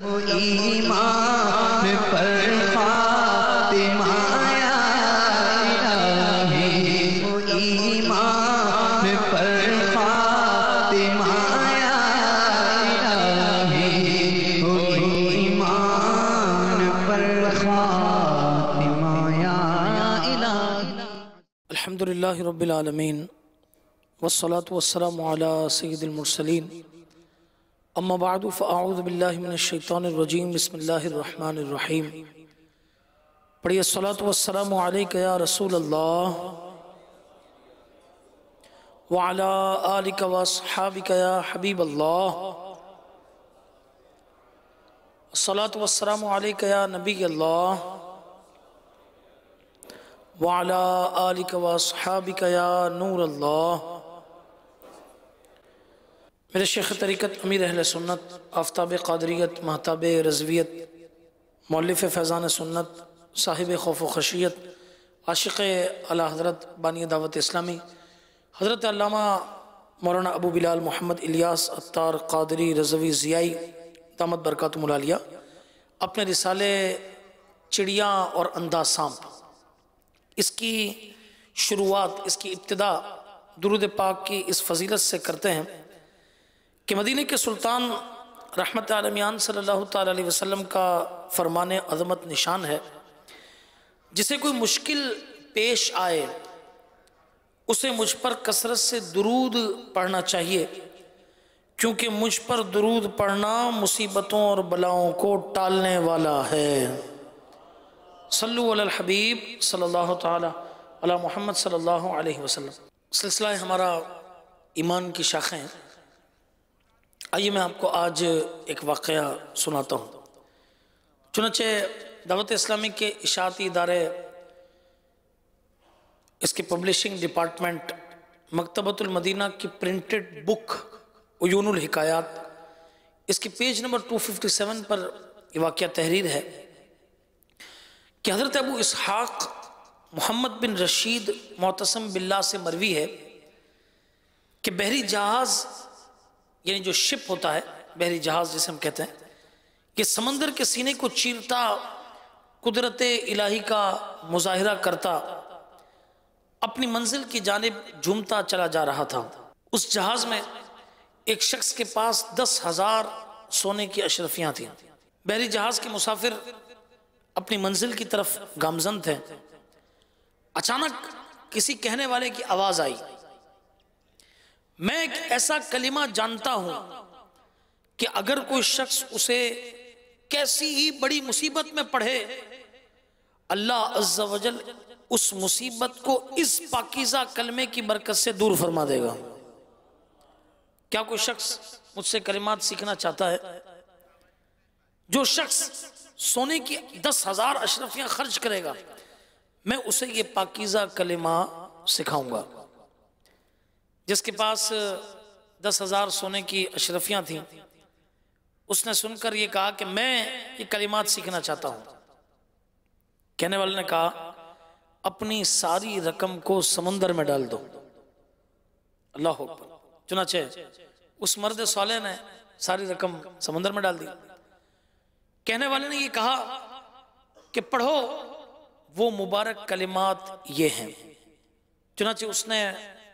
الحمد لله رب العالمين والصلاة والسلام على سيد المرسلين अम्माबाद फ़ाउज़बिल्लिमिनशैतरजीम बसमीम पढ़िए सलात वसलम या रसूल अल्लाह वाला आलिक वसहाबिक या हबीब अल्लाह सलात वसलम या नबी अल्लाह वाला आलिक वसहाबिक या नूर अल्लाह मेरे शेख तरीक़त अमीर अहल सुन्नत आफ्ताब कादरीत महताब रजवियत मौलफ़ फैज़ान सुन्नत साहिब खौफ खशियत आशिक़ अला हज़रत बानी दावत इस्लामी हज़रत अल्लामा मौलाना अबू बिलाल मोहम्मद इलियास अत्तार कादरी रजवी ज़ियाई दामद बरकत मुलालिया अपने रिसाले चिड़िया और अंधा सांप इसकी शुरुआत इसकी इब्तदा दुरुद पाक की इस फजीलत से करते हैं कि मदीने के सुल्तान रहमत आलमियान सल्लल्लाहु अलैहि वसल्लम का फरमान अजमत निशान है जिसे कोई मुश्किल पेश आए उसे मुझ पर कसरत से दरूद पढ़ना चाहिए क्योंकि मुझ पर दरूद पढ़ना मुसीबतों और बलाओं को टालने वाला है सल्लु अल हबीब सल्लल्लाहु अला मोहम्मद सल्लल्लाहु अलैहि वसल्लम सिलसिला हमारा ईमान की शाखें आइए मैं आपको आज एक वाक़ सुनाता हूँ चुनाचे दावत इस्लामी के इशाती इदारे इसके पब्लिशिंग डिपार्टमेंट मकतबतुल मदीना की प्रिंटेड बुक यूनुल हिकायात इसके पेज नंबर 257 पर यह वाक़ तहरीर है कि हज़रत अबू इसहाक़ मोहम्मद बिन रशीद मोतसम बिल्ला से मरवी है कि बहरी जहाज़ यानी जो शिप होता है बहरी जहाज जिसे हम कहते हैं कि समंदर के सीने को चीरता कुदरत इलाही का मुजाहरा करता अपनी मंजिल की जानब झूमता चला जा रहा था उस जहाज में एक शख्स के पास दस हजार सोने की अशरफियां थी बहरी जहाज के मुसाफिर अपनी मंजिल की तरफ गामजन थे अचानक किसी कहने वाले की आवाज़ आई मैं एक ऐसा कलिमा जानता हूं कि अगर कोई शख्स उसे कैसी ही बड़ी मुसीबत में पढ़े अल्लाह अज्जावजल उस मुसीबत को इस पाकिजा कलमे की बरकत से दूर फरमा देगा क्या कोई शख्स मुझसे कलिमात सीखना चाहता है जो शख्स सोने की दस हजार अशरफियां खर्च करेगा मैं उसे ये पाकिजा कलिमा सिखाऊंगा जिसके पास दस हज़ार सोने की अशरफियां थी उसने सुनकर ये कहा कि मैं ये कलिमात सीखना चाहता हूं कहने वाले ने कहा अपनी सारी रकम को समुंदर में डाल दो अल्लाह चुनाचे उस मर्द साले ने सारी रकम समुंदर में डाल दी कहने वाले ने ये कहा कि पढ़ो वो मुबारक कलिमात ये हैं चुनाचे उसने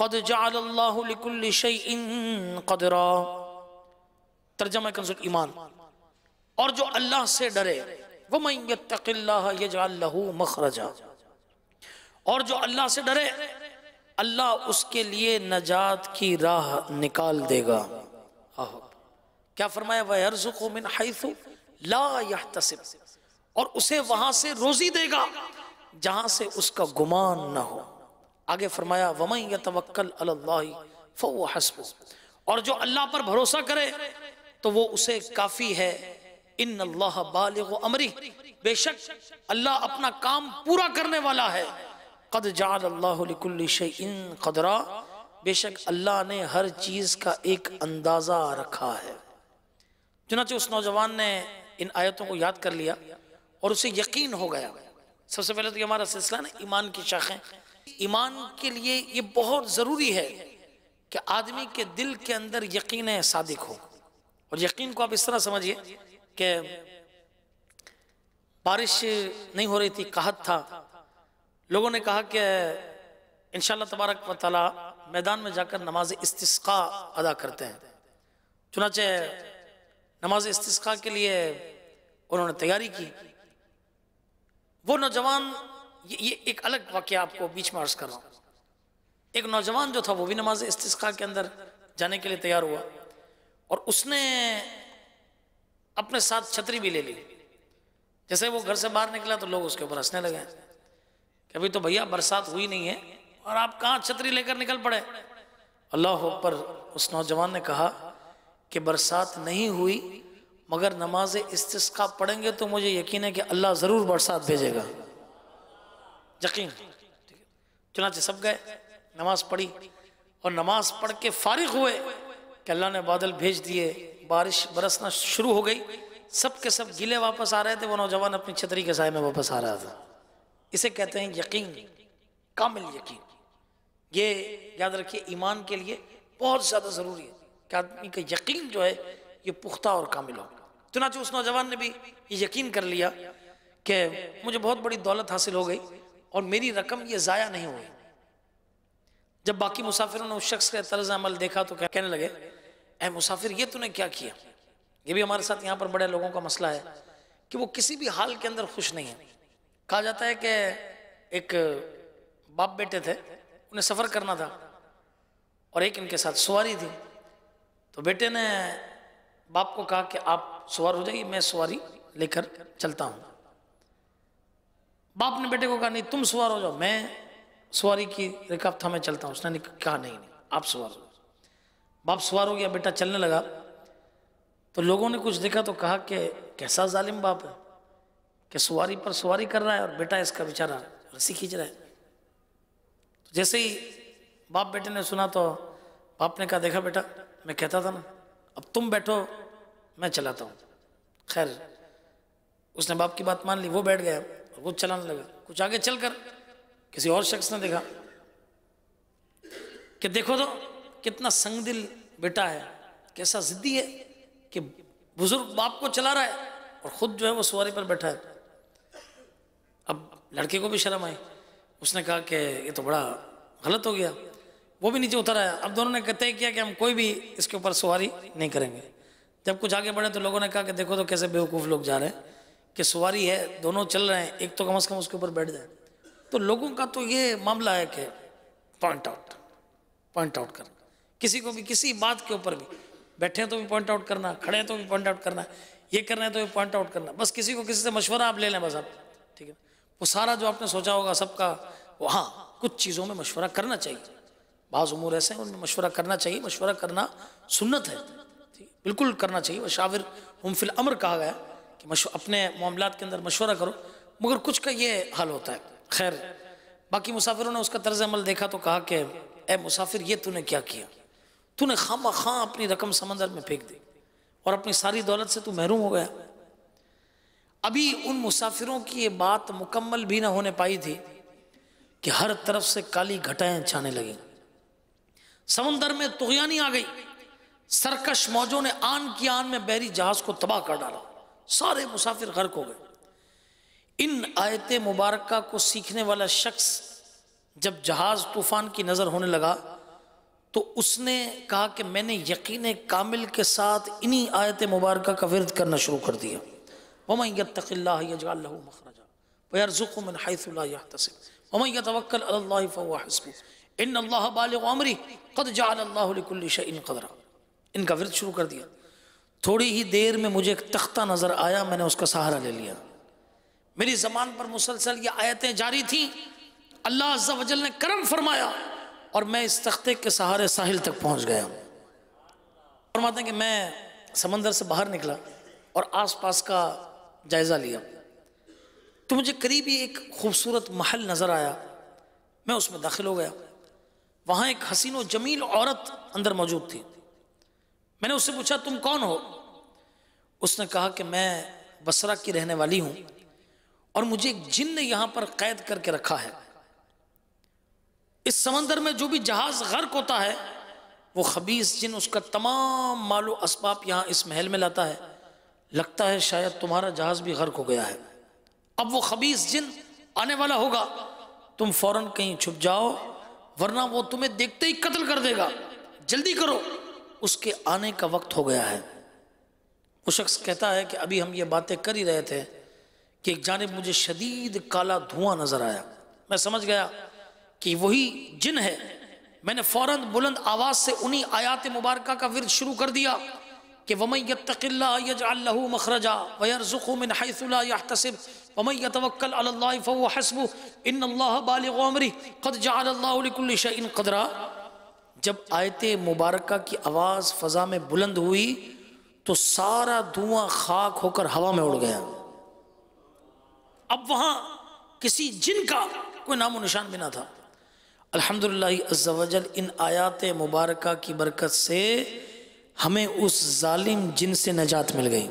कद जाकुल कदरा तर्जमा कंसुल ईमान और जो अल्लाह से डरे वो मैतल्लाहू मखरजा और जो अल्लाह से डरे अल्लाह उसके लिए नजात की राह निकाल देगा आहो क्या फरमाया वह अरजुको मिन हैसु ला तसिब और उसे वहां से रोजी देगा जहां से उसका गुमान ना हो आगे फरमाया वमई या तवक्ल अल्लाह फो हसब और जो अल्लाह पर भरोसा करे तो वो उसे काफ़ी है इन अल्लाह बालग अमरी बेशक अल्लाह अपना काम पूरा करने वाला है कद जाल अल्लाहकुल्लिशन कदरा बेशक अल्लाह ने हर चीज़ का एक अंदाज़ा रखा है चुनाचे उस नौजवान ने इन आयतों को याद कर लिया और उसे यकीन हो गया सबसे पहले तो ये हमारा सिलसिला ना ईमान की शाखें ईमान के लिए ये बहुत ज़रूरी है कि आदमी के दिल के अंदर यकीन सादिक हो और यकीन को आप इस तरह समझिए कि बारिश नहीं हो रही थी कहत था लोगों ने कहा कि इनशाला तबारक वाली मैदान में जाकर नमाज इस्तिस्का अदा करते हैं चुनाचे नमाज इस्तिस्का के लिए उन्होंने तैयारी की वो नौजवान ये, ये एक अलग वाक्य आपको बीच में अर्ज कर रहा हूँ एक नौजवान जो था वो भी नमाज इस के अंदर जाने के लिए तैयार हुआ और उसने अपने साथ छतरी भी ले ली जैसे वो घर से बाहर निकला तो लोग उसके ऊपर हंसने लगे कि अभी तो भैया बरसात हुई नहीं है और आप कहाँ छतरी लेकर निकल पड़े अल्लाह पर उस नौजवान ने कहा कि बरसात नहीं हुई मगर नमाज इस्तिस्का पढ़ेंगे तो मुझे यकीन है कि अल्लाह ज़रूर बरसात भेजेगा यकीन चुनाचे सब गए नमाज पढ़ी और नमाज पढ़ के फारिग हुए कि अल्लाह ने बादल भेज दिए बारिश बरसना शुरू हो गई सब के सब गिले वापस आ रहे थे वो नौजवान अपनी छतरी के साय में वापस आ रहा था इसे कहते हैं यकीन कामिल यकीन ये याद रखिए ईमान के लिए बहुत ज़्यादा ज़रूरी है कि आदमी का यकीन जो है ये पुख्ता और कामिल हो चुनाचे उस नौजवान ने भी ये यकीन कर लिया कि मुझे बहुत बड़ी दौलत हासिल हो गई और मेरी रकम ये ज़ाया नहीं हुई जब बाकी मुसाफिरों ने उस शख्स का तर्ज अमल देखा तो क्या कहने लगे ए मुसाफिर ये तूने क्या किया ये भी हमारे साथ यहाँ पर बड़े लोगों का मसला है कि वो किसी भी हाल के अंदर खुश नहीं है कहा जाता है कि एक बाप बेटे थे उन्हें सफ़र करना था और एक इनके साथ सवारी थी तो बेटे ने बाप को कहा कि आप सवार हो जाइए मैं सवारी लेकर चलता हूँ बाप ने बेटे को कहा नहीं तुम सवार हो जाओ मैं सवारी की रिकाब था मैं चलता हूँ उसने कहा नहीं नहीं आप सवार हो बाप सवार हो गया बेटा चलने लगा तो लोगों ने कुछ देखा तो कहा कि कैसा जालिम बाप है कि सवारी पर सवारी कर रहा है और बेटा इसका बेचारा रस्सी खींच रहा है तो जैसे ही बाप बेटे ने सुना तो बाप ने कहा देखा बेटा मैं कहता था ना अब तुम बैठो मैं चलाता हूँ खैर उसने बाप की बात मान ली वो बैठ गया और कुछ चलाने लगा कुछ आगे चलकर किसी और शख्स ने देखा कि देखो तो कितना संगदिल बेटा है कैसा जिद्दी है कि बुजुर्ग बाप को चला रहा है और खुद जो है वो सवारी पर बैठा है अब लड़के को भी शर्म आई उसने कहा कि ये तो बड़ा गलत हो गया वो भी नीचे उतर आया अब दोनों ने तय किया कि हम कोई भी इसके ऊपर सवारी नहीं करेंगे जब कुछ आगे बढ़े तो लोगों ने कहा कि देखो तो कैसे बेवकूफ़ लोग जा रहे हैं कि सवारी है दोनों चल रहे हैं एक तो कम से कम उसके ऊपर बैठ जाए तो लोगों का तो ये मामला है कि पॉइंट आउट पॉइंट आउट करना किसी को भी किसी बात के ऊपर भी बैठे हैं तो भी पॉइंट आउट करना खड़े हैं तो भी पॉइंट आउट करना ये करना है तो भी पॉइंट आउट करना बस किसी को किसी से मशवरा आप ले लें बस आप ठीक है वो सारा जो आपने सोचा होगा सबका वो हाँ कुछ चीज़ों में मशवरा करना चाहिए बाज़ उमूर ऐसे हैं उनमें मशवरा करना चाहिए मशवरा करना सुन्नत है ठीक बिल्कुल करना चाहिए वह शाविर हमफिल अमर कहा गया कि अपने मामला के अंदर मशवरा करो मगर कुछ का ये हल होता है खैर बाकी मुसाफिरों ने उसका तर्ज अमल देखा तो कहा कि ए मुसाफिर ये तूने क्या किया तूने खाम खां अपनी रकम समंदर में फेंक दी और अपनी सारी दौलत से तू महरूम हो गया अभी उन मुसाफिरों की ये बात मुकम्मल भी ना होने पाई थी कि हर तरफ से काली घटाएं छाने लगी समुंदर में तुगयानी आ गई सरकश मौजों ने आन की आन में बहरी जहाज को तबाह कर डाला सारे मुसाफिर गर्क हो गए इन आयत मुबारक को सीखने वाला शख्स जब जहाज़ तूफ़ान की नज़र होने लगा तो उसने कहा कि मैंने यकीन कामिल के साथ इन्हीं आयत मुबारक का विरद करना शुरू कर दिया इनका विरद शुरू कर दिया थोड़ी ही देर में मुझे एक तख्ता नज़र आया मैंने उसका सहारा ले लिया मेरी ज़बान पर मुसलसल ये आयतें जारी थी अल्लाह अज्जा वजल ने करम फरमाया और मैं इस तख्ते के सहारे साहिल तक पहुंच गया फरमाते हैं कि मैं समंदर से बाहर निकला और आसपास का जायज़ा लिया तो मुझे करीबी एक खूबसूरत महल नज़र आया मैं उसमें दाखिल हो गया वहाँ एक हसीन व जमील औरत अंदर मौजूद थी मैंने उससे पूछा तुम कौन हो उसने कहा कि मैं बसरा की रहने वाली हूं और मुझे एक जिन ने यहां पर कैद करके रखा है इस समंदर में जो भी जहाज गर्क होता है वो खबीस जिन उसका तमाम मालो असबाब यहां इस महल में लाता है लगता है शायद तुम्हारा जहाज भी गर्क हो गया है अब वो खबीस जिन आने वाला होगा तुम फौरन कहीं छुप जाओ वरना वो तुम्हें देखते ही कत्ल कर देगा जल्दी करो उसके आने का वक्त हो गया है वो शख्स कहता है कि अभी हम ये बातें कर ही रहे थे कि एक जानब मुझे शदीद काला धुआं नज़र आया मैं समझ गया कि वही जिन है मैंने फ़ौर बुलंद आवाज़ से उन्हीं आयात मुबारक का विरद शुरू कर दिया कि वमैत मखरजा इन कदरा जब आयत मुबारक की आवाज़ फ़ज़ा में बुलंद हुई तो सारा धुआं खाक होकर हवा में उड़ गया अब वहाँ किसी जिन का कोई नामो निशान भी ना था अल्हम्दुलिल्लाह अज़्ज़वजल इन आयात मुबारक की बरकत से हमें उस जालिम जिन से नजात मिल गई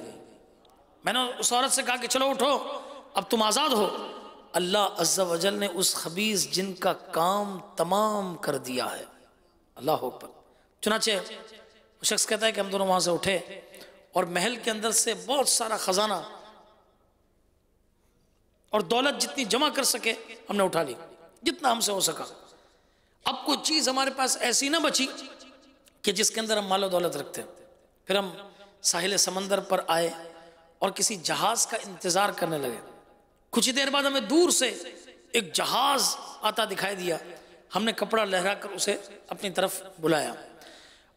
मैंने उस औरत से कहा कि चलो उठो अब तुम आज़ाद हो अल्लाह अज्जा वजल ने उस खबीज़ जिन का काम तमाम कर दिया है अल्लाह पर चुनाचे वो शख्स कहता है कि हम दोनों वहां से उठे और महल के अंदर से बहुत सारा ख़जाना और दौलत जितनी जमा कर सके हमने उठा ली जितना हमसे हो सका अब कोई चीज़ हमारे पास ऐसी ना बची कि जिसके अंदर हम मालो दौलत रखते हैं फिर हम साहिल समंदर पर आए और किसी जहाज़ का इंतज़ार करने लगे कुछ ही देर बाद हमें दूर से एक जहाज़ आता दिखाई दिया हमने कपड़ा लहरा कर उसे अपनी तरफ बुलाया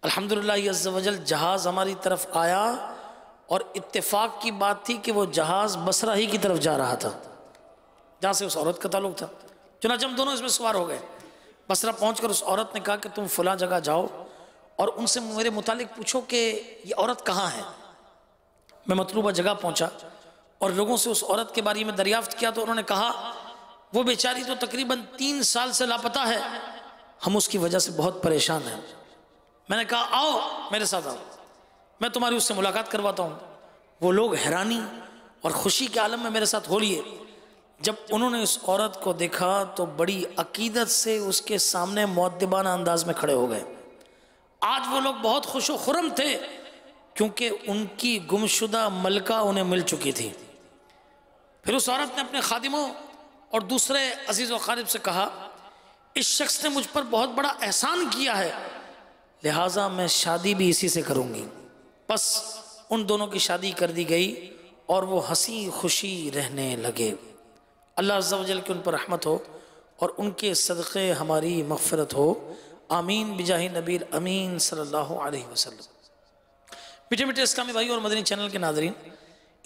अल्हम्दुलिल्लाह अज्जवजल जहाज़ हमारी तरफ आया और इत्तेफाक की बात थी कि वो जहाज़ बसरा ही की तरफ जा रहा था जहाँ से उस औरत का ताल्लुक था चुनाच हम दोनों इसमें सवार हो गए बसरा पहुँच उस औरत ने कहा कि तुम फला जगह जाओ और उनसे मेरे मुतालिक पूछो कि ये औरत कहाँ है मैं मतलूबा जगह पहुँचा और लोगों से उस औरत के बारे में दरियाफ्त किया तो उन्होंने कहा वो बेचारी तो तकरीबन तीन साल से लापता है हम उसकी वजह से बहुत परेशान हैं मैंने कहा आओ मेरे साथ आओ मैं तुम्हारी उससे मुलाकात करवाता हूँ वो लोग हैरानी और खुशी के आलम में मेरे साथ हो लिए जब उन्होंने उस औरत को देखा तो बड़ी अकीदत से उसके सामने मौतबाना अंदाज में खड़े हो गए आज वो लोग बहुत खुश खुरम थे क्योंकि उनकी गुमशुदा मलका उन्हें मिल चुकी थी फिर उस औरत ने अपने खादिमों और दूसरे अजीज़ वक़ारब से कहा इस शख्स ने मुझ पर बहुत बड़ा एहसान किया है लिहाजा मैं शादी भी इसी से करूँगी बस उन दोनों की शादी कर दी गई और वो हंसी खुशी रहने लगे अल्लाह वजल की उन पर रहमत हो और उनके सदक़े हमारी मफ़रत हो आमीन बिजाही नबीर अमीन सल्लल्लाहु अलैहि वसल्लम मीठे मीठे इस्लामी भाई और मदनी चैनल के नाजरीन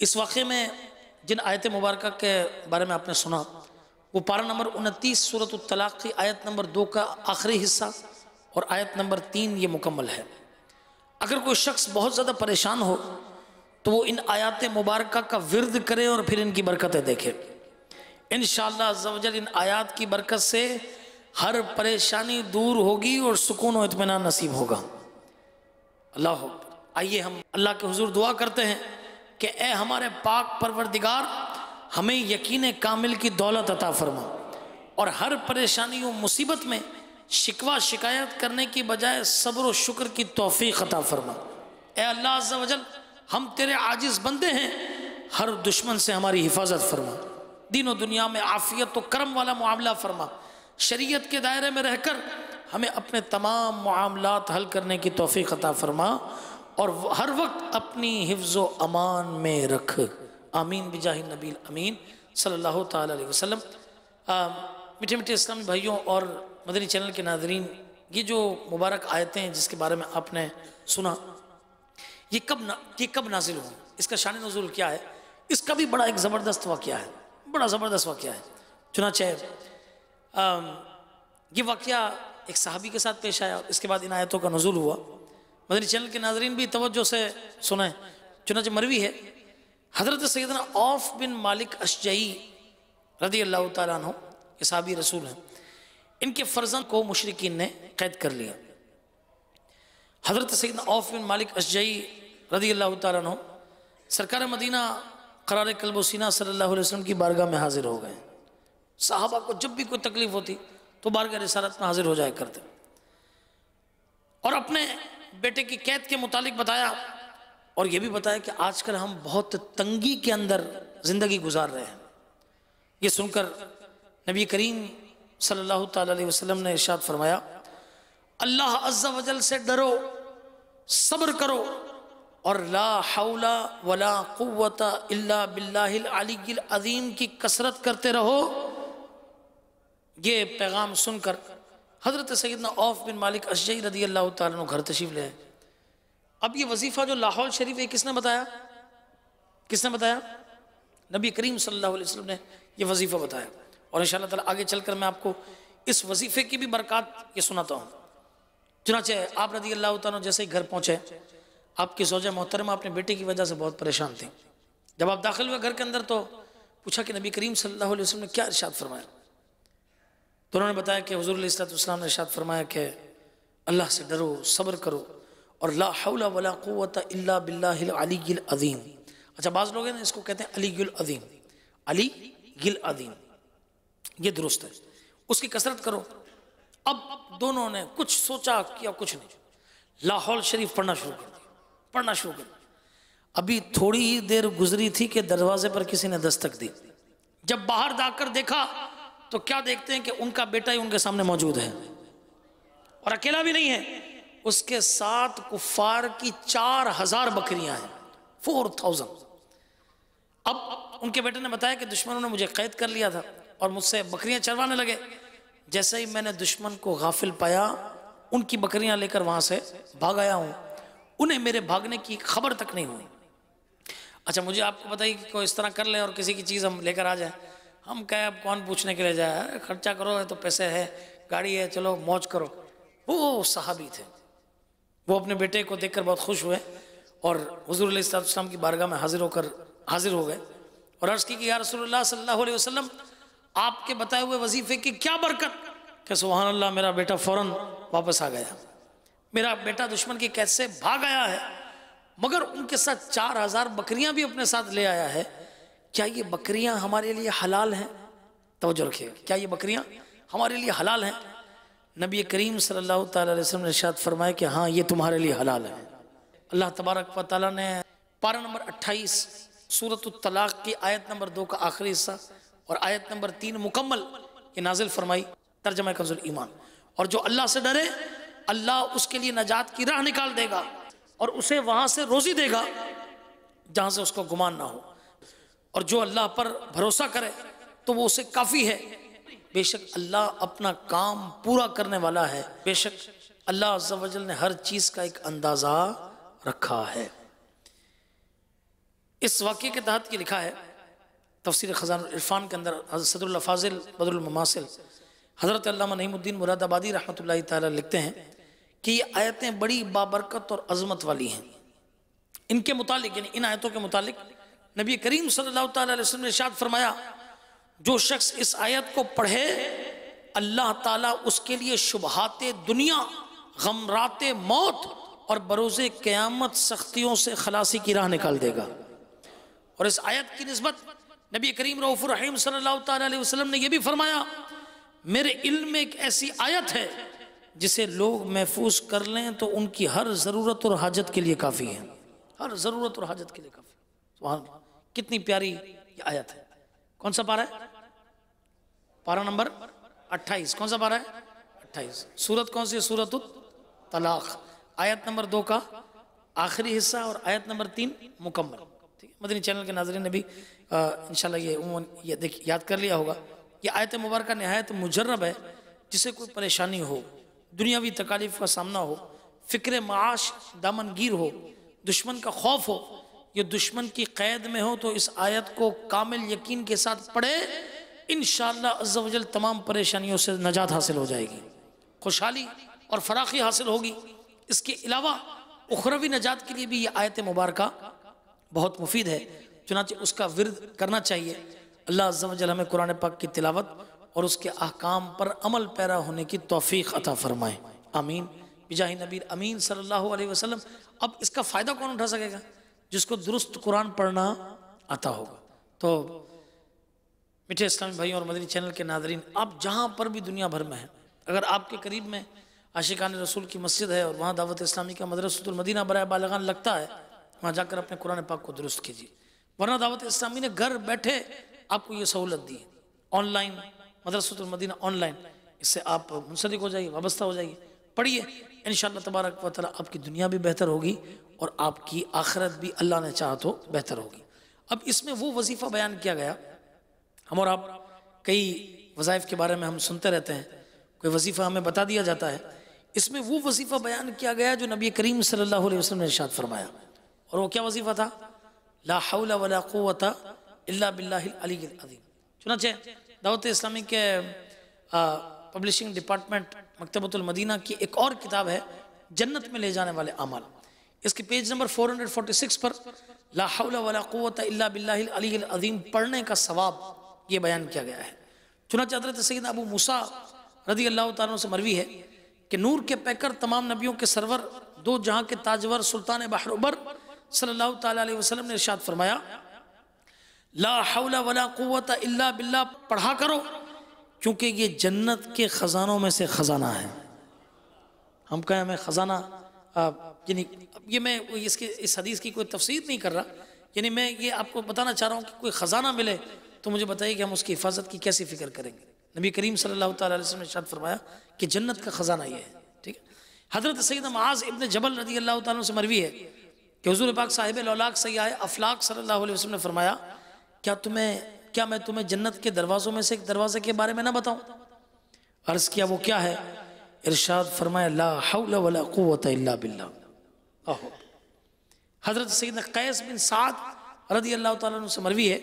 इस वाक़े में जिन आयत मुबारक के बारे में आपने सुना वो पारा नंबर उनतीस सूरत तलाक़ की आयत नंबर दो का आखिरी हिस्सा और आयत नंबर तीन ये मुकम्मल है अगर कोई शख्स बहुत ज़्यादा परेशान हो तो वो इन आयात मुबारक का विरद करे और फिर इनकी बरकतें देखें इन शजल इन आयात की बरकत से हर परेशानी दूर होगी और सुकून और इतमान नसीब होगा अल्लाह आइए हम अल्लाह के हजूर दुआ करते हैं कि ए हमारे पाक परवरदिगार हमें यकीन कामिल की दौलत अता फरमा और हर परेशानी व मुसीबत में शिकवा शिकायत करने की बजाय सब्र व शुक्र की तोफ़ी अता फरमा ए अल्लाह वजल हम तेरे आजिज़ बंदे हैं हर दुश्मन से हमारी हिफाजत फरमा दिनों दुनिया में आफियत तो करम वाला मामला फरमा शरीयत के दायरे में रहकर हमें अपने तमाम मामलात हल करने की तोफ़ी अता फरमा और हर वक्त अपनी हिफ्ज़ अमान में रख आमीन बिजाही नबील अमीन सल्लल्लाहु अलैहि वसल्लम मीठे मीठे इस्लामी भाइयों और मदनी चैनल के नाजरीन ये जो मुबारक आयतें हैं जिसके बारे में आपने सुना ये कब ना ये कब नाजिल हुई इसका शान नजूल क्या है इसका भी बड़ा एक ज़बरदस्त वाक़ है बड़ा ज़बरदस्त वाक़ है चुनाचे ये वाक़ एक साहबी के साथ पेश आया और इसके बाद इन आयतों का नजूल हुआ मदनी चैनल के नाजरीन भी तोज्जो से सुने चुनाच मरवी है हजरत सैदना औफ बिन मालिक अशजई रदी अल्लाह तु के रसूल हैं इनके फर्जन को मुशरकिन ने कैद कर लिया हजरत सैद औफ बिन मालिक अशजई रदी अल्लाह तु सरकार मदीना करार कलबोसिना सल्ला वसम की बारगाह में हाजिर हो गए साहबा को जब भी कोई तकलीफ़ होती तो बारगाह रिसारत में हाजिर हो जाया करते और अपने बेटे की कैद के मुतालिक बताया और ये भी बताया कि आजकल हम बहुत तंगी के अंदर ज़िंदगी गुजार रहे हैं ये सुनकर नबी करीम सल्लल्लाहु अलैहि वसल्लम ने इरशाद फरमाया अल्लाह अज्जा वजल से डरो सब्र करो और ला हौला वला क़ुवत इल्ला बिल्लाहिल अज़ीम की कसरत करते रहो ये पैगाम सुनकर हज़रत सैदना औफ बिन मालिक अशई रदी अल्लाह तुम घर तशीफ ले आए अब ये वजीफ़ा जो लाहौल शरीफ है किसने बताया किसने बताया नबी करीम सल्लल्लाहु अलैहि वसल्लम ने यह वजीफ़ा बताया और इन शाह आगे चल कर मैं आपको इस वजीफ़े की भी बरकत ये सुनाता हूँ चुनाचे आप रदी अल्लाह तुम जैसे ही घर पहुँचे आपकी सोजा मोहतरमा अपने बेटे की वजह से बहुत परेशान थी जब आप दाखिल हुए घर के अंदर तो पूछा कि नबी करीम सल्लल्लाहु अलैहि वसल्लम ने क्या इरशाद फरमाया तो उन्होंने बताया कि हजूर ने इरशाद फरमाया कि अल्लाह से डरो सब्र करो और ला हौला वला क़ुवत इल्ला बिल्लाहिल अलीगिल अच्छा बाज़ लोग हैं ना इसको कहते हैं अली गिल अदीम अली गिल अदीम ये दुरुस्त है उसकी कसरत करो अब दोनों ने कुछ सोचा किया कुछ नहीं लाहौल शरीफ पढ़ना शुरू कर दिया पढ़ना शुरू कर दिया अभी थोड़ी ही देर गुजरी थी कि दरवाजे पर किसी ने दस्तक दी जब बाहर जाकर देखा तो क्या देखते हैं कि उनका बेटा ही उनके सामने मौजूद है और अकेला भी नहीं है उसके साथ कुफार की चार हजार बकरियां हैं फोर थाउजेंड अब उनके बेटे ने बताया कि दुश्मनों ने मुझे कैद कर लिया था और मुझसे बकरियां चरवाने लगे जैसे ही मैंने दुश्मन को गाफिल पाया उनकी बकरियां लेकर वहां से भाग आया हूं उन्हें मेरे भागने की खबर तक नहीं हुई अच्छा मुझे आपको बताइए कि कोई इस तरह कर लें और किसी की चीज़ हम लेकर आ जाए हम कहे अब कौन पूछने के लिए जाए खर्चा करो तो पैसे है गाड़ी है चलो मौज करो वो साहबी थे वो अपने बेटे को देखकर बहुत खुश हुए और हजूर सलाम की बारगाह में हाजिर होकर हाजिर हो गए और अर्ज़ की कि यार रसोल्ला सल्लल्लाहु अलैहि वसल्लम आपके बताए हुए वजीफे की क्या बरकत क्या सुबहान अल्लाह मेरा बेटा फ़ौरन वापस आ गया मेरा बेटा दुश्मन की कैद से भाग आया है मगर उनके साथ चार हज़ार बकरियाँ भी अपने साथ ले आया है क्या ये बकरियाँ हमारे लिए हलाल हैं तोजो रखिएगा क्या ये बकरियाँ हमारे लिए हलाल हैं नबी करीम सल्लल्लाहु अलैहि वसल्लम ने शाद फरमाया कि हाँ ये तुम्हारे लिए हलाल है अल्लाह तबारक वाली ने पारा नंबर अट्ठाईस सूरत तलाक की आयत नंबर दो का आखिरी हिस्सा और आयत नंबर तीन मुकम्मल ये नाजिल फरमाई तर्जमा कंजुल ईमान और जो अल्लाह से डरे अल्लाह उसके लिए नजात की राह निकाल देगा और उसे वहाँ से रोज़ी देगा जहाँ से उसको गुमान ना हो और जो अल्लाह पर भरोसा करे तो वो उसे काफ़ी है बेशक अल्लाह अपना काम पूरा करने वाला है बेशक अल्लाह अज्जावजल ने हर चीज़ का एक अंदाज़ा रखा है इस वाक्य के तहत ये लिखा है तफसर खजान इरफान के अंदर सदुल्ला फाजिल हज़रत नहीमुद्दीन मुरादाबादी रहमत लिखते हैं कि ये आयतें बड़ी बाबरकत और अजमत वाली हैं इनके मुतालिक यानी इन आयतों के मुतालिक नबी करीम सल्लल्लाहु अलैहि वसल्लम ने शाद फरमाया जो शख्स इस आयत को पढ़े अल्लाह ताला उसके लिए शुबहात दुनिया गमराते मौत और बरोज़ क़यामत सख्तियों से खलासी की राह निकाल देगा और इस आयत की नस्बत नबी करीम रऊफ़रहीम सल्ला वसम ने यह भी फरमाया मेरे इल्म में एक ऐसी आयत है जिसे लोग महफूज कर लें तो उनकी हर ज़रूरत और हाजत के लिए काफ़ी है हर ज़रूरत और हाजत के लिए काफ़ी है कितनी प्यारी आयत है कौन सा पारा है पारा नंबर 28 कौन सा पारा है 28 सूरत कौन सी है सूरत तलाक आयत नंबर दो का आखिरी हिस्सा और आयत नंबर तीन मुकम्मल ठीक है मदनी चैनल के नाजरन ने भी इन शे देख याद कर लिया होगा ये आयत मुबारक नहायत मुजरब है जिसे कोई परेशानी हो दुनियावी तकालीफ का सामना हो फ़िक्र माश दामनगीर हो दुश्मन का खौफ हो ये दुश्मन की कैद में हो तो इस आयत को कामिल यकीन के साथ पढ़े इन शजल तमाम परेशानियों से नजात हासिल हो जाएगी खुशहाली और फराखी हासिल होगी इसके अलावा उखरवी नजात के लिए भी ये आयत मुबारक बहुत मुफीद है चुनाचे उसका विरद करना चाहिए अल्लाह अजल हमें कुरान पाक की तिलावत और उसके अहकाम पर अमल पैरा होने की तोफ़ी अता फ़रमाएँ अमीन बिजाही नबीर अमीन सल्लल्लाहु अलैहि वसल्लम अब इसका फ़ायदा कौन उठा सकेगा जिसको दुरुस्त कुरान पढ़ना आता होगा तो मिठे इस्लामी भाई और मदनी चैनल के नादरीन आप जहाँ पर भी दुनिया भर में हैं अगर आपके करीब में आशिकान रसूल की मस्जिद है और वहाँ दावत इस्लामी का मदरसमदीना बरए बालगान लगता है वहाँ जाकर अपने कुरान पाक को दुरुस्त कीजिए वरना दावत इस्लामी ने घर बैठे आपको ये सहूलत दी है ऑनलाइन मदरसतुलमदीना ऑनलाइन इससे आप मुंसलिक हो जाइए वाबस्ता हो जाइए पढ़िए इन शाला तबारक आपकी दुनिया भी बेहतर होगी और आपकी आखरत भी अल्लाह ने चाह तो बेहतर होगी अब इसमें वो वजीफ़ा बयान किया गया हम और आप कई वज़ाइफ के बारे में हम सुनते रहते हैं कोई वजीफ़ा हमें बता दिया जाता है इसमें वो वजीफ़ा बयान किया गया जो नबी करीम सल्लल्लाहु अलैहि वसल्लम ने इरशाद फरमाया और वो क्या वजीफ़ा था ला हौला वला क़ुव्वता इल्ला बिल्लाहिल अलील अज़ीम चुनाचे दावत इस्लामी के पब्लिशिंग डिपार्टमेंट मकतबतुल मदीना की एक और किताब है जन्नत में ले जाने वाले अमल इसके पेज नंबर 446 पर ला हौला वला क़ुव्वता इल्ला बिल्लाहिल अलील अज़ीम पढ़ने का सवाब ये बयान किया गया है चुनाच हजरत तो सैद अबू मूसा रदी अल्लाह तारों से मरवी है कि नूर के पैकर तमाम नबियों के सरवर दो जहाँ के ताजवर सुल्तान बहरबर सल्लल्लाहु अलैहि वसल्लम ने इरशाद फरमाया ला हौला वला कुत अल्ला बिल्ला पढ़ा करो क्योंकि ये जन्नत के ख़जानों में से ख़जाना है हम कहें हमें ख़जाना यानी ये मैं इसके इस हदीस की कोई तफसीर नहीं कर रहा यानी मैं ये आपको बताना चाह रहा हूँ कि कोई ख़जाना मिले तो मुझे बताइए कि हम उसकी हिफाजत की कैसी फिक्र करेंगे नबी करीम सल्लल्लाहु अलैहि वसल्लम ने शाद फरमाया कि जन्नत का ख़जाना यह है ठीक है हज़रत सैद माज इबन जबल रदी अल्लाह तुम से मरवी है कि हजूर पाक साहिब लौलाक आए अफलाक सल्ला वसलम ने फरमाया क्या तुम्हें क्या मैं तुम्हें जन्नत के दरवाज़ों में से एक दरवाज़े के बारे में ना बताऊँ अर्ज़ किया वो क्या है इरशाद फरमाया ला हौला वला इल्ला आहो हज़रत सैद कैस बिन साद रदी अल्लाह तु से मरवी है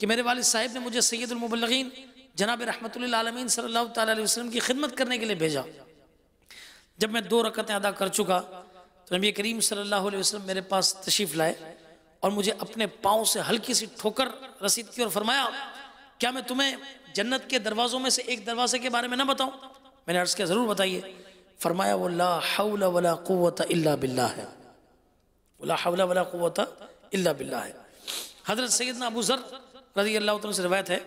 कि मेरे वाल साहिब ने मुझे सैदुलमबलगिन जनाब रहमत आलमीन सल्ला वसलम की खिदमत करने के लिए भेजा जब मैं दो रकतें अदा कर चुका तो नबी करीम सल्लल्लाहु अलैहि वसल्लम मेरे पास तशरीफ़ लाए और मुझे अपने पाँव से हल्की सी ठोकर रसीद की और फरमाया क्या मैं तुम्हें जन्नत के दरवाज़ों में से एक दरवाजे के बारे में ना बताऊँ मैंने अर्ज़ किया ज़रूर बताइए फरमाया वो ला हौला वला क़ुवत इल्ला बिल्ला है ला हौला वला क़ुवत इल्ला बिल्ला है हज़रत सैदना अबू ज़र रजी अल्लाह तुम से रवायत है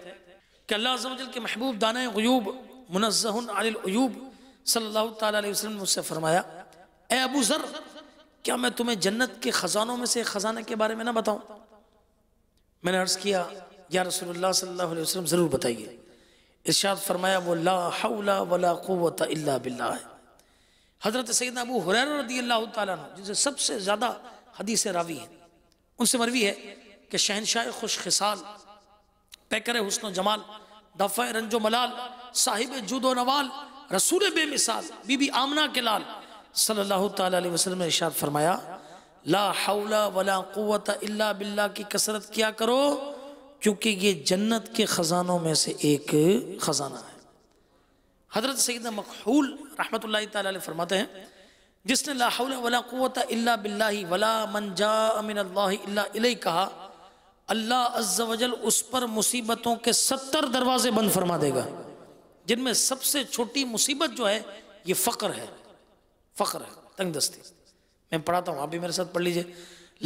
कि अल्लाह वजल के महबूब दाना गयूब मुनजहनयूब सल्ला तसलम मुझसे फरमाया ए अबू ज़र क्या मैं तुम्हें जन्नत के ख़जानों में से ख़जाने के बारे में ना बताऊं मैंने अर्ज़ किया या रसूलुल्लाह सल्लल्लाहु अलैहि वसल्लम ज़रूर बताइए इर्शाद फरमाया वो ला हौला वला क़ुवत इल्ला बिल्लाह हज़रत सैद अबू हुरैर रदी अल्लाह तु जिनसे सबसे ज़्यादा हदीस रावी है उनसे मरवी है कि शहनशाह खुश खिसाल पैकर हुस्न जमाल दफ़ा रंजो मलाल साहिब जुदो नवाल रसूल बेमिसाल बीबी आमना के लाल सल्लल्लाहु अलैहि वसल्लम ने इशाद फरमाया ला हौला वला क़ुवत इल्ला बिल्ला की कसरत किया करो क्योंकि ये जन्नत के ख़जानों में से एक ख़जाना है हजरत सैद मकहूल रहमत ला फरमाते हैं जिसने ला हौला वला क़ुवत इल्ला बिल्ला वला मन जा अमिन अल्लाह इल्ला इलै कहा अल्लाह अज्जल उस पर मुसीबतों के सत्तर दरवाजे बंद फरमा देगा जिनमें सबसे छोटी मुसीबत जो है ये फ़क्र है फकर है तंग दस्ती मैं पढ़ाता हूँ आप भी मेरे साथ पढ़ लीजिए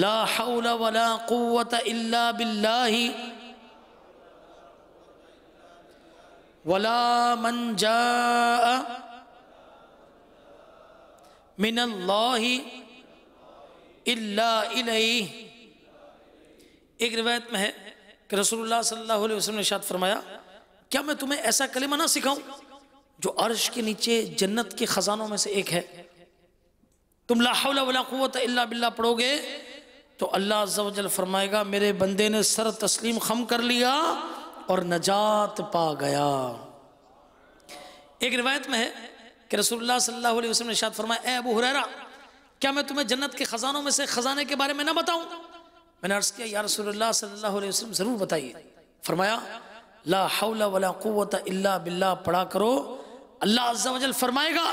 ला हौला वला कुव्वत इल्ला बिल्लाहि वला मन जा मिनल्लाहि इल्ला इलैहि एक रिवायत में है कि रसूलुल्लाह सल्लल्लाहु अलैहि वसल्लम ने शाद फरमाया क्या मैं तुम्हें ऐसा कलेमा ना सिखाऊं जो अर्श के नीचे जन्नत के ख़जानों में से एक है तुम लाहौलावत अल्ला बिल्ला पढ़ोगे तो अल्लाह अज्जल फरमाएगा मेरे बंदे ने सर तस्लीम खम कर लिया और नजात पा गया एक रिवायत में है कि रसूलुल्लाह सल्लल्लाहु अलैहि वसल्लम ने शाद फरमाया ए अबू हुरैरा क्या मैं तुम्हें जन्नत के ख़जानों में से ख़जाने के बारे में ना बताऊं मैंने अर्ज़ किया यार सल्लाम ज़रूर बताइए फरमाया ला हौला वला क़ुवत इल्ला बिल्ला पढ़ा करो अल्लाह अज्जा वजल फरमाएगा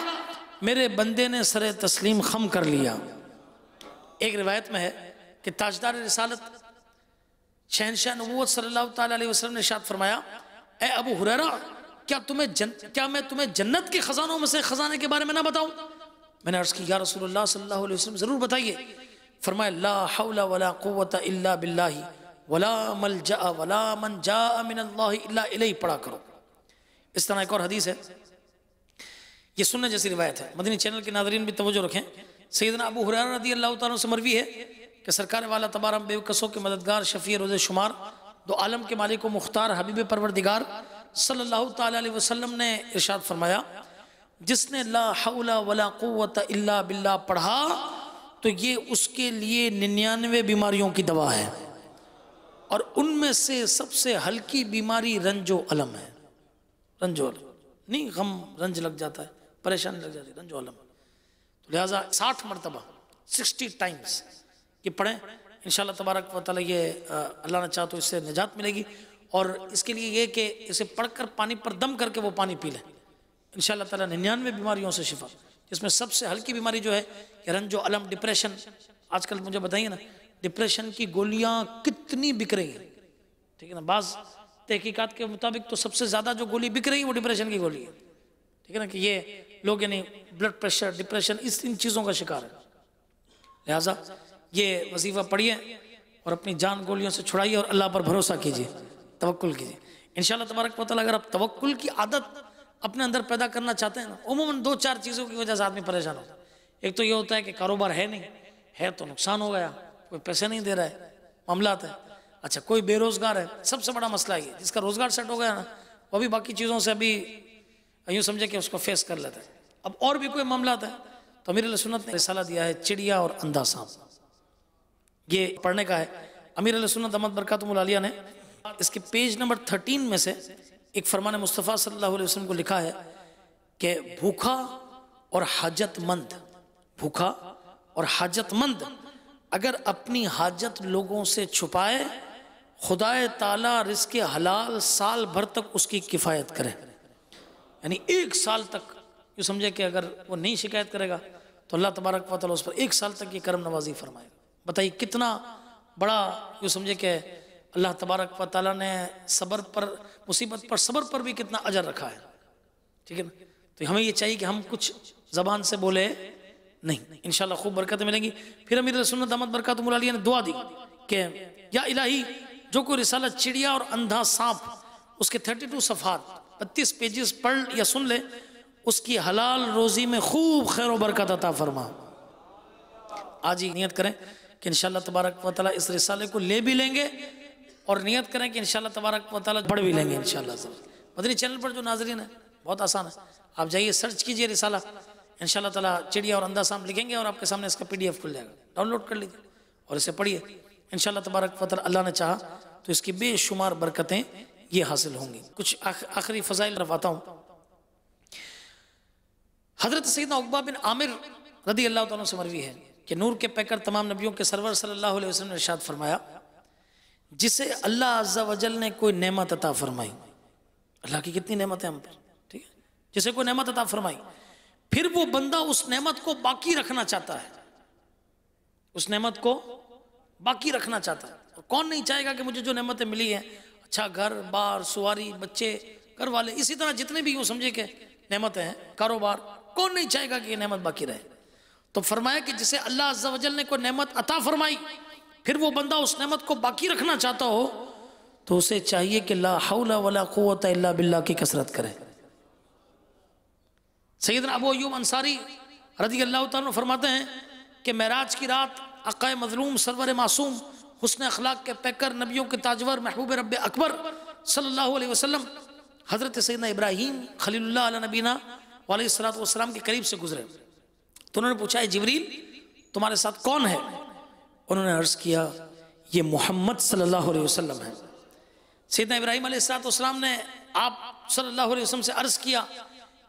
मेरे बंदे ने सर तस्लीम खम कर लिया एक रिवायत में है कि ताजदार रिसालत शहनशाह नबूत सल्लल्लाहु अलैहि वसल्लम ने शाद फरमाया ए अबू हुरैरा क्या तुम्हें जन, क्या मैं तुम्हें जन्नत के ख़जानों में से ख़जाने के बारे में ना बताऊं मैंने अर्ज़ की या रसूलुल्लाह सल्लल्लाहु अलैहि वसल्लम ज़रूर बताइए फरमाया पढ़ा करो इस तरह एक और हदीस है ये सुनने जैसी रिवायत है मदनी चैनल के नादरीन भी तवज्जो रखें सैदना अबू हुरैरा रदी अल्लाह तआला से मरवी है कि सरकार वाला तबारम बेवकसों के मददगार शफी रोज़ शुमार दो आलम के मालिक मुख्तार हबीब परवरदिगार सल्लल्लाहु अलैहि वसल्लम ने इरशाद फरमाया जिसने ला हौला वला क़ुव्वत इल्ला बिल्ला पढ़ा तो ये उसके लिए निन्यानवे बीमारियों की दवा है और उनमें से सबसे हल्की बीमारी रंजो अलम है रंजो अलम नहीं गम रंज लग जाता है परेशानी लग जाती है रंजो अलम तो लिहाजा साठ मरतबा सिक्सटी टाइम्स ये पढ़ें इन तबारक वाली ये अल्लाह ने चाह तो इससे निजात मिलेगी और इसके लिए ये कि इसे पढ़कर पानी पर दम करके वो पानी पी लें इन तला निन्यानवे बीमारियों से शिफा जिसमें सबसे हल्की बीमारी जो है रंजो अलम डिप्रेशन आजकल मुझे बताइए ना डिप्रेशन की गोलियां कितनी बिक रही हैं ठीक है ना बाज तहकीक़त के मुताबिक तो सबसे ज़्यादा जो गोली बिक रही है वो डिप्रेशन की गोली है ठीक है ना कि ये लोग यानी ब्लड प्रेशर डिप्रेशन इस इन चीज़ों का शिकार है लिहाजा ये वजीफ़ा पढ़िए और अपनी जान गोलियों से छुड़ाइए और अल्लाह पर भरोसा कीजिए तवक्ल कीजिए इन तबारक पता अगर आप तवक्ल की आदत अपने अंदर पैदा करना चाहते हैं ना उमूमन दो चार चीज़ों की वजह से आदमी परेशान होता है एक तो ये होता है कि कारोबार है नहीं है तो नुकसान हो गया कोई पैसे नहीं दे रहा है मामला है अच्छा कोई बेरोजगार है सबसे बड़ा मसला ये जिसका रोजगार सेट हो गया ना वो भी बाकी चीज़ों से अभी यूँ समझे कि उसको फेस कर लेता है अब और भी कोई मामला है तो अमीर सुनत ने रिसाला दिया है चिड़िया और अंधा सांप ये पढ़ने का है अमीर सुनत अहमद बरकतमलिया ने इसके पेज नंबर थर्टीन में से एक फरमान मुस्तफ़ा सल्लल्लाहु अलैहि वसल्लम को लिखा है कि भूखा और हाजतमंद भूखा और हाजतमंद अगर अपनी हाजत लोगों से छुपाए खुदाए ताला रिस्क हलाल साल भर तक उसकी किफ़ायत करे यानी एक साल तक ये समझे कि अगर वो नहीं शिकायत करेगा तो अल्लाह तबारक वाल उस पर एक साल तक ये करम नवाजी फरमाएगा बताइए कितना बड़ा यूँ समझे कि अल्लाह तबारक ताली ने सब्र पर मुसीबत पर सब्र पर भी कितना अजर रखा है ठीक है ना तो हमें ये चाहिए कि हम कुछ जबान से बोले नहीं इन खूब बरकतें मिलेंगी फिर अमीर सुन्नत अहमद बरकत मुलालिया ने दुआ दी कि या इलाही जो कोई रिसाला चिड़िया और अंधा सांप उसके 32 सफ़ात बत्तीस पेजेस पढ़ या सुन ले उसकी हलाल रोज़ी में खूब खैर बरकत अता फरमा आज ही नियत करें कि इन तबारक वाली इस रिसाले को ले भी लेंगे और नियत करें कि इन तबारक मतलब पढ़ भी लेंगे इन मदनी चैनल पर जो नाजरीन है बहुत आसान है आप जाइए सर्च कीजिए रिसाला इन ताला चिड़िया और अंदा साहब लिखेंगे और आपके सामने इसका पीडीएफ खुल जाएगा डाउनलोड कर लीजिए और इसे पढ़िए इन तबारक फतर अल्लाह ने चाहा तो इसकी बेशुमार बरकतें ये हासिल होंगी कुछ आखिरी फजाइल रवाता हूँ हजरत सैदना उकबा बिन आमिर रदी अल्लाह तु से मरवी है कि नूर के पैकर तमाम नबियों के सरवर सल्लल्लाहु अलैहि वसल्लम ने इरशाद फरमाया जिसे अल्लाह अज्जा वजल ने कोई नेमत अता फरमाई अल्लाह की कितनी नेमत है हम पर ठीक है जिसे कोई नेमत अता फरमाई फिर वो बंदा उस नेमत को बाकी रखना चाहता है उस नेमत को बाकी रखना चाहता है और कौन नहीं चाहेगा कि मुझे जो नेमतें मिली हैं अच्छा घर बार सुवारी बच्चे घर वाले इसी तरह जितने भी यूँ समझे के नेमतें हैं कारोबार कौन नहीं चाहेगा कि ये नेमत बाकी रहे तो फरमाया कि जिसे अल्लाह अज्जा वजल ने कोई नेमत अता फरमाई फिर वो बंदा उस नमत को बाकी रखना चाहता हो तो उसे चाहिए कि ला हौला वला अल्ला बिल्ला की कसरत करे सैदन अबू अयूब अंसारी रदी अल्लाह तन फरमाते हैं कि महराज की रात अक़ाय मजलूम सरवर मासूम हुसन अखलाक के पैकर नबियों के ताजवर महबूब रब अकबर सल्लल्लाहु अलैहि वसल्लम हज़रत सैदना इब्राहिम खलील्ला नबीना वाली सलात वसलाम के करीब से गुजरे तो उन्होंने पूछा है जिबरील तुम्हारे साथ कौन है उन्होंने अर्ज़ किया ये मोहम्मद सल्लल्लाहु अलैहि वसल्लम है सैदना इब्राहिम अलैहिस्सलाम ने आप सल्लल्लाहु अलैहि वसल्लम से अर्ज़ किया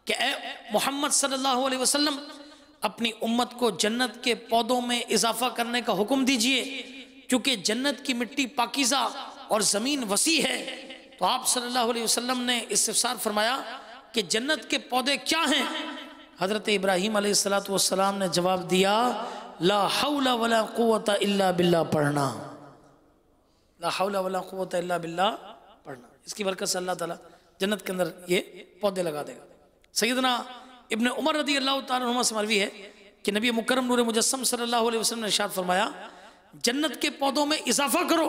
कि ए मोहम्मद सल्लल्लाहु अलैहि वसल्लम अपनी उम्मत को जन्नत के पौधों में इजाफा करने का हुक्म दीजिए क्योंकि जन्नत की मिट्टी पाकिज़ा और ज़मीन वसी है तो आप सल्लल्लाहु अलैहि वसल्लम ने इस्तफसार फरमाया कि जन्नत के पौधे क्या हैं हज़रत इब्राहिम सलाम ने जवाब दिया ला हौला वला क़वत इल्ला बिल्ला पढ़ना ला हौला वला क़वत इल्ला बिल्ला पढ़ना इसकी बरकत से अल्लाह ताला जन्नत के अंदर ये पौधे लगा देगा सैदना इबन उमर रदी अल्लाह तुमा से मरवी है कि नबी मुकरम नूर मुजस्म सल्ला वसलम ने इशाद फरमाया जन्नत के पौधों में इजाफा करो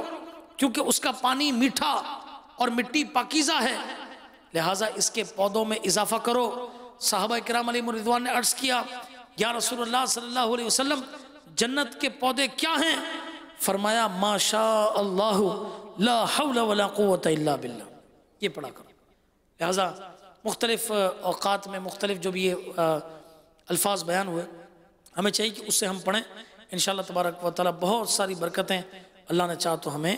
क्योंकि उसका पानी मीठा और मिट्टी पाकिज़ा है लिहाजा इसके पौधों में इजाफा करो साहबा कराम अली मुरिदवान ने अर्ज़ किया या रसूलुल्लाह सल्लल्लाहु अलैहि वसल्लम जन्नत के पौधे क्या हैं फरमाया माशा अल्लाह ला हौला वला कुवत इल्ला बिल्ला ये पढ़ा करो लिहाजा मुख्तलिफ अवकात में मुख्तलिफ जो भी ये अल्फाज बयान हुए हमें चाहिए कि उससे हम पढ़ें इन तबारक वाली बहुत सारी बरकतें अल्लाह ने चाह तो हमें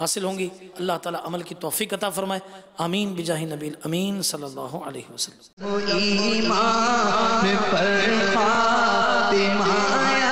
हासिल होंगी अल्लाह ताला अमल की तोफ़ी अता फरमाए आमीन बिजाही नबील अमीन सल्लल्लाहु अलैहि वसल्लम